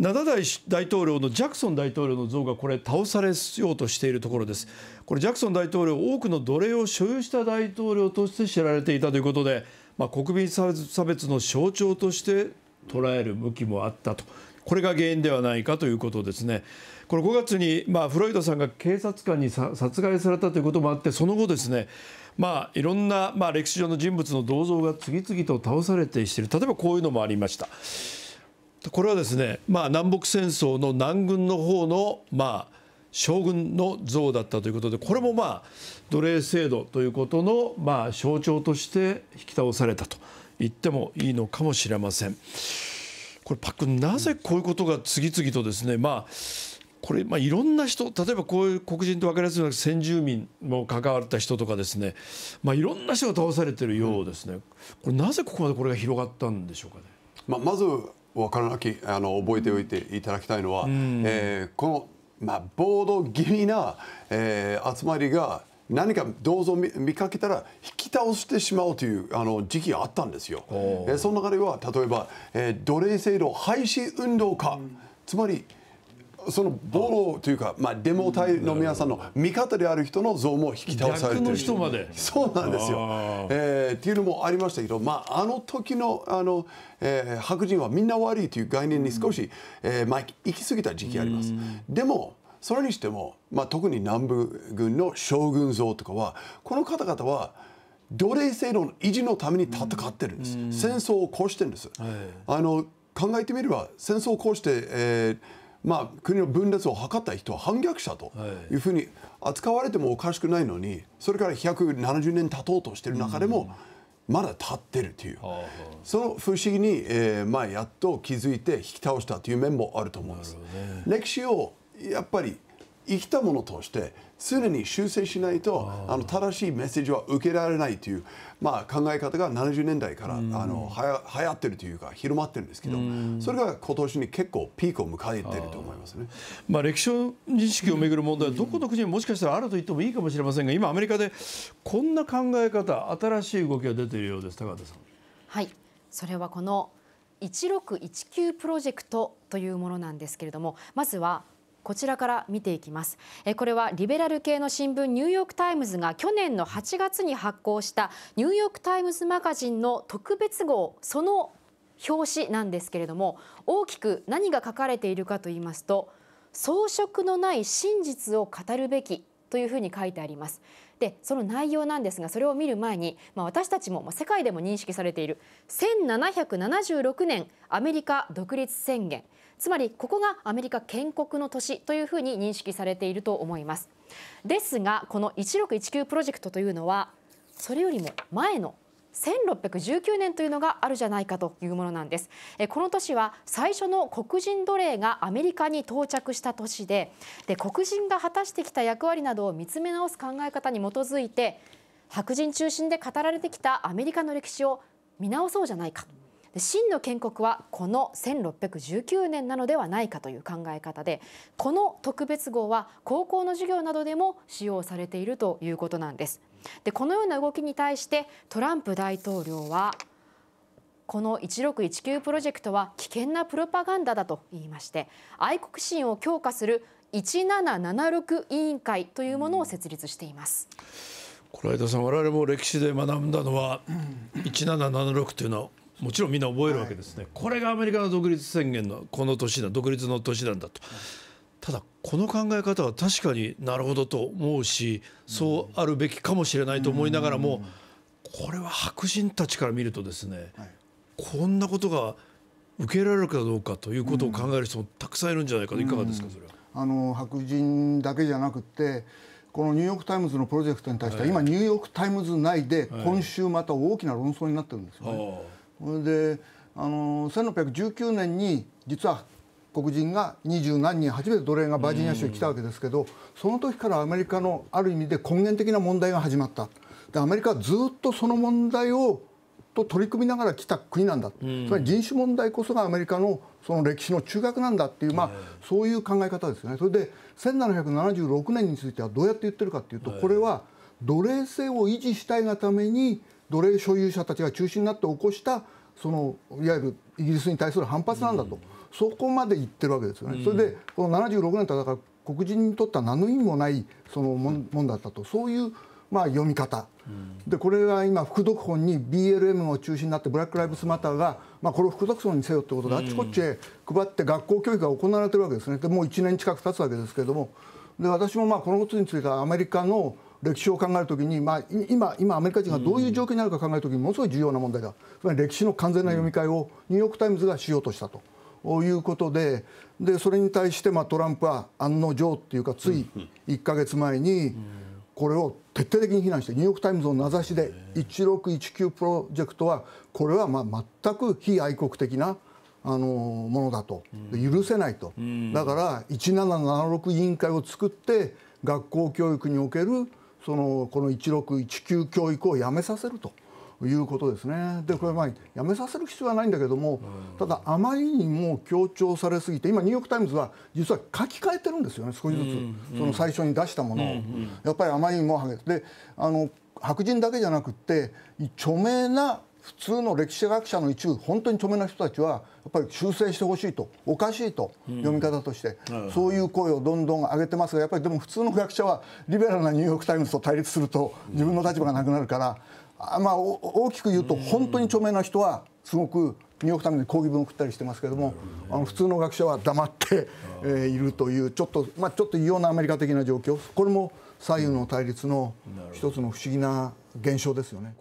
ナダダイ大統領のジャクソン大統領の像がこれ倒されようとしているところです。これジャクソン大統領多くの奴隷を所有した大統領として知られていたということで、まあ、国民差別の象徴として捉える向きもあったと。これが原因ではないかということですね。これ5月に、まあ、フロイドさんが警察官に殺害されたということもあってその後ですねまあ、いろんな、まあ、歴史上の人物の銅像が次々と倒されてしている例えばこういうのもありました。これはですね、まあ、南北戦争の南軍の方の、まあ、将軍の像だったということでこれもまあ奴隷制度ということのまあ象徴として引き倒されたと言ってもいいのかもしれません。これパックンなぜこういうことが次々とですねまあこれ、まあ、いろんな人例えばこういう黒人と分かりやすいのは先住民も関わった人とかですね、まあ、いろんな人が倒されてるようですね、これなぜここまでこれが広がったんでしょうかね。まあ、まず分からなきあの覚えておいていただきたいのは、うん、えー、この、まあ、暴動気味な、えー、集まりが何か銅像を見かけたら引き倒してしまうというあの時期があったんですよ。えー、その中では例えば、えー、奴隷制度廃止運動か、うん、つまり、その暴露というか、まあ、デモ隊の皆さんの味方である人の像も引き倒されてる人までそうなんですよ。えー、っていうのもありましたけど、まあ、あの時のあの、えー、白人はみんな悪いという概念に少し、うん、えー、まあ、行き過ぎた時期があります。うん、でもそれにしても、まあ、特に南部軍の将軍像とかはこの方々は奴隷制度の維持のために戦ってるんです、うん、戦争を起こしてるんです、はい、あの考えてみれば戦争を起こして、えーまあ、国の分裂を図った人は反逆者というふうに扱われてもおかしくないのにそれから170年経とうとしている中でもまだ経ってるという、その不思議に、えーまあ、やっと気づいて引き倒したという面もあると思うんです。歴史をやっぱり生きたものとして常に修正しないとあの正しいメッセージは受けられないという、まあ、考え方が70年代からあのはや流行ってるというか広まってるんですけどそれが今年に結構ピークを迎えてると思いますね、まあ、歴史認識をめぐる問題はどこの国にもしかしたらあると言ってもいいかもしれませんが今アメリカでこんな考え方新しい動きが出ているようです高田さん。はいそれはこの1619プロジェクトというものなんですけれどもまずはこちらから見ていきますこれはリベラル系の新聞ニューヨーク・タイムズが去年の8月に発行したニューヨーク・タイムズマガジンの特別号その表紙なんですけれども大きく何が書かれているかと言いますと装飾のない真実を語るべきというふうに書いてあります。でその内容なんですがそれを見る前に、まあ、私たちも、まあ、世界でも認識されている1776年アメリカ独立宣言つまりここがアメリカ建国の年というふうに認識されていると思います。ですがこの1619プロジェクトというのはそれよりも前の1619年というのがあるじゃないかというものなんですこの年は最初の黒人奴隷がアメリカに到着した年でで黒人が果たしてきた役割などを見つめ直す考え方に基づいて白人中心で語られてきたアメリカの歴史を見直そうじゃないか真の建国はこの1619年なのではないかという考え方でこの特別号は高校の授業などでも使用されているということなんです。でこのような動きに対してトランプ大統領はこの1619プロジェクトは危険なプロパガンダだと言いまして愛国心を強化する1776委員会というものを設立しています。これ田さん我々も歴史で学んだのは、1776というのはもちろんみんな覚えるわけですね、はい、これがアメリカの独立宣言のこの年だ独立の年なんだと。ただこの考え方は確かになるほどと思うしそうあるべきかもしれないと思いながらもこれは白人たちから見るとですね、はい、こんなことが受け入れられるかどうかということを考える人もたくさんいるんじゃないかといかがですかそれは。あの白人だけじゃなくてこのニューヨーク・タイムズのプロジェクトに対しては、今、ニューヨーク・タイムズ内で今週また大きな論争になってるんですよね。はいであの1619年に実は黒人が二十何人初めて奴隷がバージニア州に来たわけですけどその時からアメリカのある意味で根源的な問題が始まったでアメリカはずっとその問題をと取り組みながら来た国なんだ、うん、つまり人種問題こそがアメリカのその歴史の中核なんだっていう、まあ、そういう考え方ですよねそれで1776年についてはどうやって言ってるかっていうとこれは奴隷制を維持したいがために奴隷所有者たちが中心になって起こしたそのいわゆるイギリスに対する反発なんだと、そこまで言ってるわけですよね。それでこの76年とだから黒人にとっては何の意味もないそのもんだったとそういうまあ読み方、でこれが今副読本に BLM を中心になってブラック・ライブスマターが、まあ、これを副読本にせよってことであっちこっちへ配って学校教育が行われてるわけですねでもう1年近く経つわけですけれどもで私もまあこのことについてはアメリカの歴史を考えるときに、まあ、今、今アメリカ人がどういう状況になるか考えるときにものすごい重要な問題だ、つまり歴史の完全な読み替えをニューヨーク・タイムズがしようとしたと。いうことででそれに対して、まあ、トランプは案の定っていうかつい1か月前にこれを徹底的に非難してニューヨーク・タイムズの名指しで1619プロジェクトはこれはまあ全く非愛国的なあのものだと許せないとだから1776委員会を作って学校教育におけるそのこの1619教育をやめさせると。いうことですねでこれまあやめさせる必要はないんだけども、ただ、あまりにも強調されすぎて今、ニューヨーク・タイムズは実は書き換えてるんですよね、少しずつ、その最初に出したものを、やっぱりあまりにもであの白人だけじゃなくて著名な普通の歴史学者の一部本当に著名な人たちはやっぱり修正してほしいとおかしいと、読み方として、うん、そういう声をどんどん上げてますがやっぱりでも普通の学者はリベラルなニューヨーク・タイムズと対立すると自分の立場がなくなるから、うん、まあ、大きく言うと本当に著名な人はすごくニューヨーク・タイムズに抗議文を送ったりしてますけども、あの普通の学者は黙って、えー、いるというちょっと、まあ、ちょっと異様なアメリカ的な状況これも左右の対立の一つの不思議な現象ですよね。